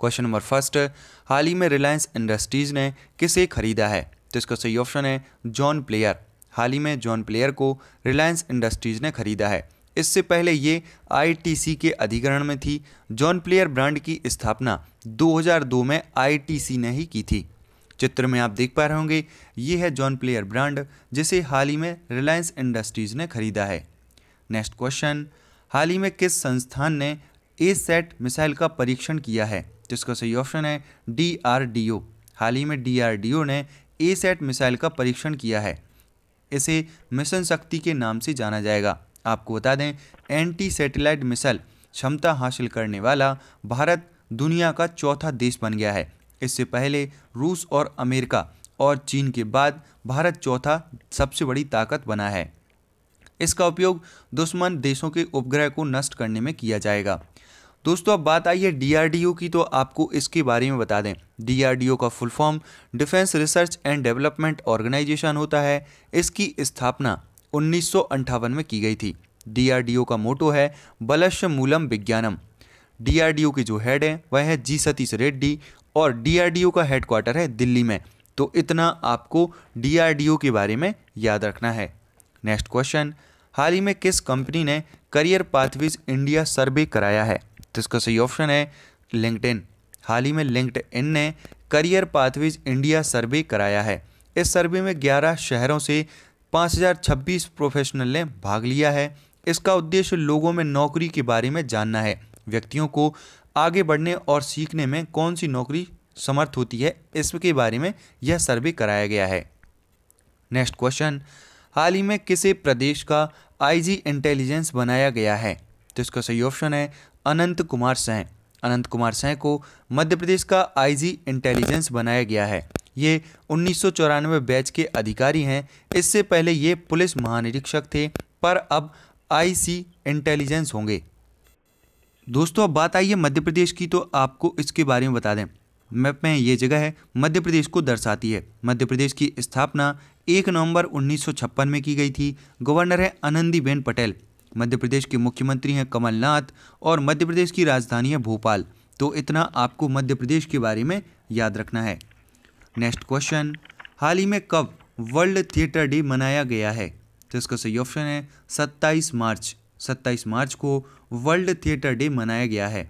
question number first हाल ही में रिलायंस इंडस्ट्रीज ने किसे खरीदा है तो इसका सही ऑप्शन है जॉन प्लेयर हाल ही में जॉन प्लेयर को रिलायंस इंडस्ट्रीज ने खरीदा है इससे पहले ये आईटीसी के अधिग्रहण में थी जॉन प्लेयर ब्रांड की स्थापना 2002 में आईटीसी ने ही की थी चित्र में आप देख पा रहे होंगे ये है जॉन प्लेयर ब्रांड जिसे हाल ही में रिलायंस इंडस्ट्रीज ने खरीदा है नेक्स्ट क्वेश्चन हाल ही में किस संस्थान ने ए सेट मिसाइल का परीक्षण किया है जिसका तो सही ऑप्शन है डी हाल ही में डी ने ए सेट मिसाइल का परीक्षण किया है इसे मिशन शक्ति के नाम से जाना जाएगा आपको बता दें एंटी सैटेलाइट मिसाइल क्षमता हासिल करने वाला भारत दुनिया का चौथा देश बन गया है इससे पहले रूस और अमेरिका और चीन के बाद भारत चौथा सबसे बड़ी ताकत बना है इसका उपयोग दुश्मन देशों के उपग्रह को नष्ट करने में किया जाएगा दोस्तों अब बात आई है डीआरडीओ की तो आपको इसके बारे में बता दें डीआरडीओ का full form defence research and development organisation होता है इसकी स्थापना उन्नीस में की गई थी डीआरडीओ का मोटो है बलश मूलम विज्ञानम डीआरडीओ की जो हेड है वह है जी सतीश रेड्डी और डीआरडीओ का हेडक्वार्टर है दिल्ली में तो इतना आपको डीआरडीओ के बारे में याद रखना है नेक्स्ट क्वेश्चन हाल ही में किस कंपनी ने करियर पाथवेज इंडिया सर्वे कराया है तो इसका सही ऑप्शन है लिंकड हाल ही में लिंकड ने करियर पाथवेज इंडिया सर्वे कराया है इस सर्वे में 11 शहरों से 5026 प्रोफेशनल ने भाग लिया है इसका उद्देश्य लोगों में नौकरी के बारे में जानना है व्यक्तियों को आगे बढ़ने और सीखने में कौन सी नौकरी समर्थ होती है इसके बारे में यह सर्वे कराया गया है नेक्स्ट क्वेश्चन हाल ही में किसे प्रदेश का आईजी इंटेलिजेंस बनाया गया है तो इसका सही ऑप्शन है अनंत कुमार सैं अनंत कुमार सैं को मध्य प्रदेश का आईजी इंटेलिजेंस बनाया गया है ये उन्नीस बैच के अधिकारी हैं इससे पहले ये पुलिस महानिरीक्षक थे पर अब आईसी इंटेलिजेंस होंगे दोस्तों अब बात आई है मध्य प्रदेश की तो आपको इसके बारे में बता दें मैप में ये जगह है मध्य प्रदेश को दर्शाती है मध्य प्रदेश की स्थापना 1 नवंबर 1956 में की गई थी गवर्नर है आनंदीबेन पटेल मध्य प्रदेश के मुख्यमंत्री हैं कमलनाथ और मध्य प्रदेश की राजधानी है भोपाल तो इतना आपको मध्य प्रदेश के बारे में याद रखना है नेक्स्ट क्वेश्चन हाल ही में कब वर्ल्ड थिएटर डे मनाया गया है तो इसका सही ऑप्शन है 27 मार्च 27 मार्च को वर्ल्ड थिएटर डे मनाया गया है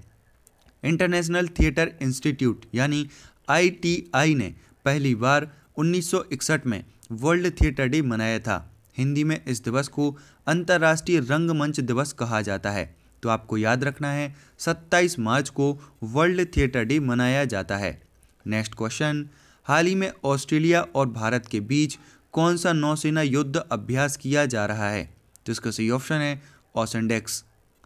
इंटरनेशनल थिएटर इंस्टीट्यूट यानी आईटीआई ने पहली बार 1961 में वर्ल्ड थिएटर डे मनाया था हिंदी में इस दिवस को अंतर्राष्ट्रीय रंगमंच दिवस कहा जाता है तो आपको याद रखना है 27 मार्च को वर्ल्ड थिएटर डे मनाया जाता है नेक्स्ट क्वेश्चन हाल ही में ऑस्ट्रेलिया और भारत के बीच कौन सा नौसेना युद्ध अभ्यास किया जा रहा है तो इसका सही ऑप्शन है ऑसनडेक्स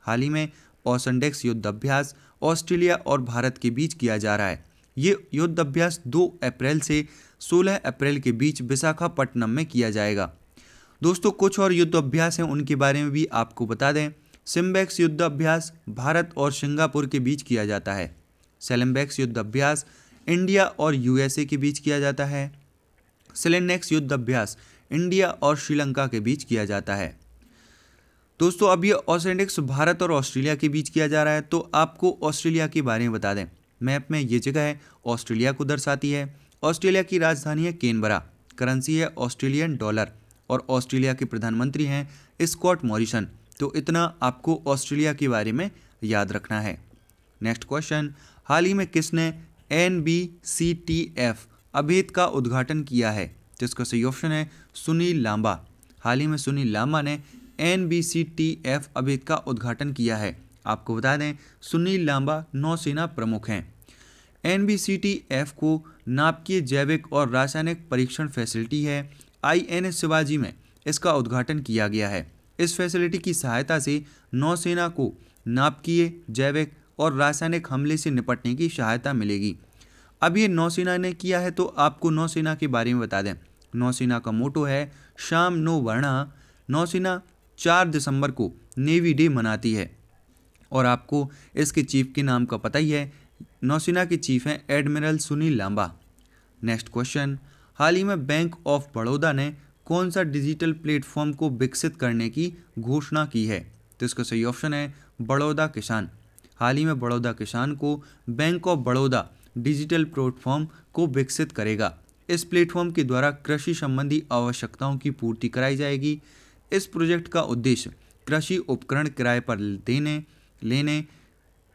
हाल ही में ऑसनडेक्स युद्ध अभ्यास ऑस्ट्रेलिया और भारत के बीच किया जा रहा है ये युद्ध अभ्यास 2 अप्रैल से 16 अप्रैल के बीच विशाखापट्टनम में किया जाएगा दोस्तों कुछ और युद्ध अभ्यास हैं उनके बारे में भी आपको बता दें सिम्बैक्स युद्ध अभ्यास भारत और सिंगापुर के बीच किया जाता है सेलम्बैक्स युद्ध अभ्यास इंडिया और यूएसए के बीच किया जाता है सिलेनेक्स युद्ध अभ्यास इंडिया और श्रीलंका के बीच किया जाता है दोस्तों अब ये ऑसेंडिक्स भारत और ऑस्ट्रेलिया के बीच किया जा रहा है तो आपको ऑस्ट्रेलिया के बारे में बता दें मैप में ये जगह है ऑस्ट्रेलिया को दर्शाती है ऑस्ट्रेलिया की राजधानी है केनबरा करेंसी है ऑस्ट्रेलियन डॉलर और ऑस्ट्रेलिया के प्रधानमंत्री हैं स्कॉट मॉरिसन तो इतना आपको ऑस्ट्रेलिया के बारे में याद रखना है नेक्स्ट क्वेश्चन हाल ही में किसने N B C T F Abhed का उद्घाटन किया है तो इसका सही ऑप्शन है सुनील लांबा हाल ही में सुनील लांबा ने N B C T F Abhed का उद्घाटन किया है आपको बता दें सुनील लांबा नौसेना प्रमुख हैं N B C T F को नापकीय जैविक और रासायनिक परीक्षण फैसिलिटी है आई शिवाजी में इसका उद्घाटन किया गया है इस फैसिलिटी की सहायता से नौसेना को नापकीय जैविक और रासायनिक हमले से निपटने की सहायता मिलेगी अब ये नौसेना ने किया है तो आपको नौसेना के बारे में बता दें नौसेना का मोटो है शाम नो वर्णा नौसेना चार दिसंबर को नेवी डे मनाती है और आपको इसके चीफ के नाम का पता ही है नौसेना के चीफ हैं admiral Sunil Lamba next question हाल ही में बैंक ऑफ बड़ौदा ने कौन सा डिजिटल प्लेटफॉर्म को विकसित करने की घोषणा की है तो इसका सही ऑप्शन है बड़ौदा किसान हाल ही में बड़ौदा किसान को bank of Baroda digital platform को विकसित करेगा इस प्लेटफॉर्म के द्वारा कृषि संबंधी आवश्यकताओं की पूर्ति कराई जाएगी इस प्रोजेक्ट का उद्देश्य कृषि उपकरण किराए पर देने लेने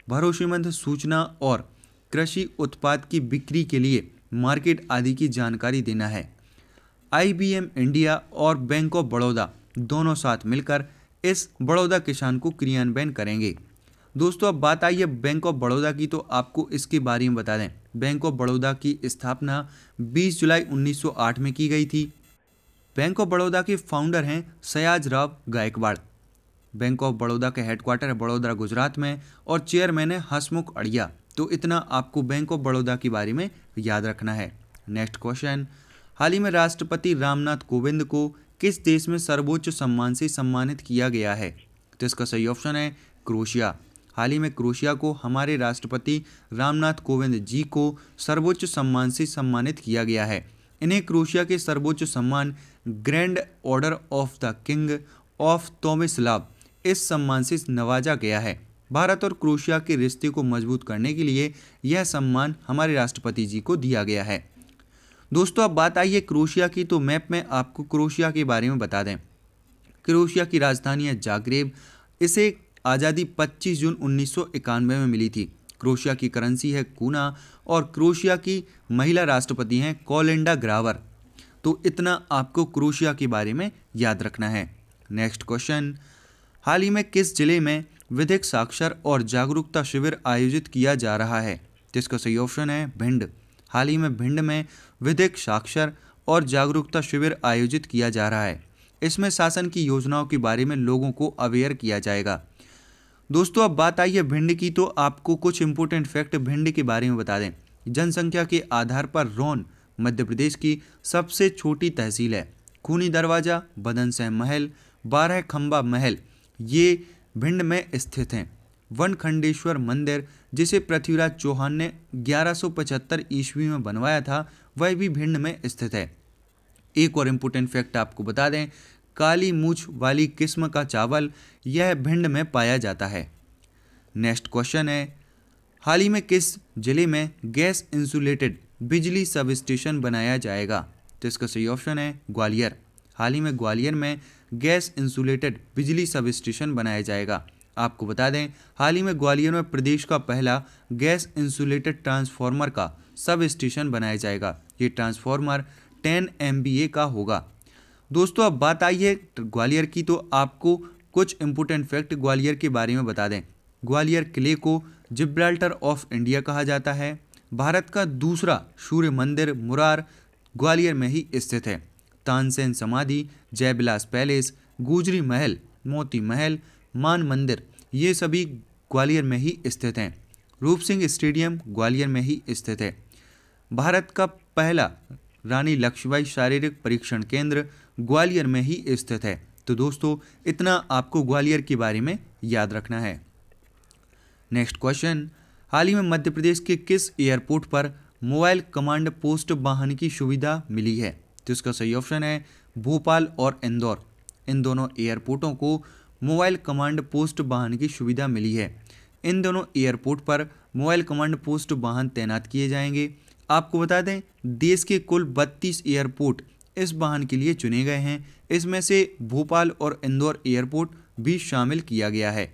भरोसेमंद सूचना और कृषि उत्पाद की बिक्री के लिए मार्केट आदि की जानकारी देना है आईबीएम इंडिया और बैंक ऑफ बड़ौदा दोनों साथ मिलकर इस बड़ौदा किसान को क्रियान्वयन करेंगे दोस्तों अब बात आई है बैंक ऑफ बड़ौदा की तो आपको इसके बारे में बता दें बैंक ऑफ बड़ौदा की स्थापना 20 जुलाई 1908 में की गई थी बैंक ऑफ बड़ौदा के फाउंडर हैं सयाज राव गायकवाड़ बैंक ऑफ बड़ौदा के हेडक्वार्टर है बड़ौदा गुजरात में और चेयरमैन है हसमुख अड़िया तो इतना आपको बैंक ऑफ बड़ौदा के बारे में याद रखना है नेक्स्ट क्वेश्चन हाल ही में राष्ट्रपति रामनाथ कोविंद को किस देश में सर्वोच्च सम्मान से सम्मानित किया गया है तो इसका सही ऑप्शन है क्रोशिया हाल ही में क्रोशिया को हमारे राष्ट्रपति रामनाथ कोविंद जी को सर्वोच्च सम्मान से सम्मानित किया गया है इन्हें क्रोशिया के सर्वोच्च सम्मान grand order of the king of Tomislav इस सम्मान से नवाजा गया है भारत और क्रोशिया के रिश्ते को मजबूत करने के लिए यह सम्मान हमारे राष्ट्रपति जी को दिया गया है दोस्तों अब बात आई है क्रोशिया की तो मैप में आपको क्रोशिया के बारे में बता दें क्रोशिया की राजधानी है जागरेब इसे आज़ादी 25 जून उन्नीस में मिली थी क्रोशिया की करेंसी है कूना और क्रोशिया की महिला राष्ट्रपति हैं कोलेंडा ग्रावर तो इतना आपको क्रोशिया के बारे में याद रखना है नेक्स्ट क्वेश्चन हाल ही में किस जिले में विधिक साक्षर और जागरूकता शिविर आयोजित किया जा रहा है जिसका सही ऑप्शन है भिंड हाल ही में भिंड में विधिक साक्षर और जागरूकता शिविर आयोजित किया जा रहा है इसमें शासन की योजनाओं के बारे में लोगों को अवेयर किया जाएगा दोस्तों अब बात आई है भिंड की तो आपको कुछ इंपोर्टेंट फैक्ट भिंड के बारे में बता दें जनसंख्या के आधार पर रोन मध्य प्रदेश की सबसे छोटी तहसील है खूनी दरवाज़ा बदन सह महल बारह खम्बा महल ये भिंड में स्थित हैं वन खंडेश्वर मंदिर जिसे पृथ्वीराज चौहान ने 1175 ईस्वी में बनवाया था वह भी भिंड में स्थित है एक और इम्पोर्टेंट फैक्ट आपको बता दें काली मूछ वाली किस्म का चावल यह भिंड में पाया जाता है नेक्स्ट क्वेश्चन है हाल ही में किस जिले में गैस इंसुलेटेड बिजली सब स्टेशन बनाया जाएगा तो इसका सही ऑप्शन है ग्वालियर हाल ही में ग्वालियर में गैस इंसुलेटेड बिजली सब स्टेशन बनाया जाएगा आपको बता दें हाल ही में ग्वालियर में प्रदेश का पहला गैस इंसुलेटेड ट्रांसफार्मर का सब स्टेशन बनाया जाएगा ये ट्रांसफार्मर 10 एम का होगा दोस्तों अब बात आई है ग्वालियर की तो आपको कुछ इम्पोर्टेंट फैक्ट ग्वालियर के बारे में बता दें ग्वालियर किले को जिब्राल्टर ऑफ इंडिया कहा जाता है भारत का दूसरा सूर्य मंदिर मुरार ग्वालियर में ही स्थित है तानसेन समाधि जयबिलास पैलेस गुजरी महल मोती महल मान मंदिर ये सभी ग्वालियर में ही स्थित हैं रूप सिंह स्टेडियम ग्वालियर में ही स्थित है भारत का पहला रानी लक्ष्मीबाई शारीरिक परीक्षण केंद्र ग्वालियर में ही स्थित है तो दोस्तों इतना आपको ग्वालियर के बारे में याद रखना है नेक्स्ट क्वेश्चन हाल ही में मध्य प्रदेश के किस एयरपोर्ट पर मोबाइल कमांड पोस्ट वाहन की सुविधा मिली है तो इसका सही ऑप्शन है भोपाल और इंदौर इन दोनों एयरपोर्टों को मोबाइल कमांड पोस्ट वाहन की सुविधा मिली है इन दोनों एयरपोर्ट पर मोबाइल कमांड पोस्ट वाहन तैनात किए जाएंगे आपको बता दें देश के कुल बत्तीस एयरपोर्ट इस वाहन के लिए चुने गए हैं इसमें से भोपाल और इंदौर एयरपोर्ट भी शामिल किया गया है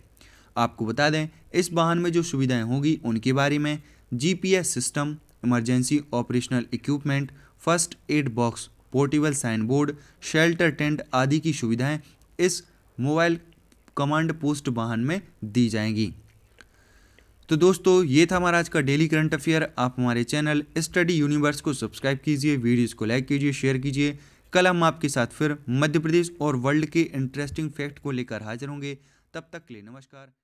आपको बता दें इस वाहन में जो सुविधाएं होंगी उनके बारे में GPS system emergency operational equipment first aid box portable sign board shelter tent आदि की सुविधाएं इस मोबाइल कमांड पोस्ट वाहन में दी जाएंगी तो दोस्तों ये था हमारा आज का डेली करंट अफेयर आप हमारे चैनल स्टडी यूनिवर्स को सब्सक्राइब कीजिए वीडियोज़ को लाइक कीजिए शेयर कीजिए कल हम आपके साथ फिर मध्य प्रदेश और वर्ल्ड के इंटरेस्टिंग फैक्ट को लेकर हाजिर होंगे तब तक के लिए नमस्कार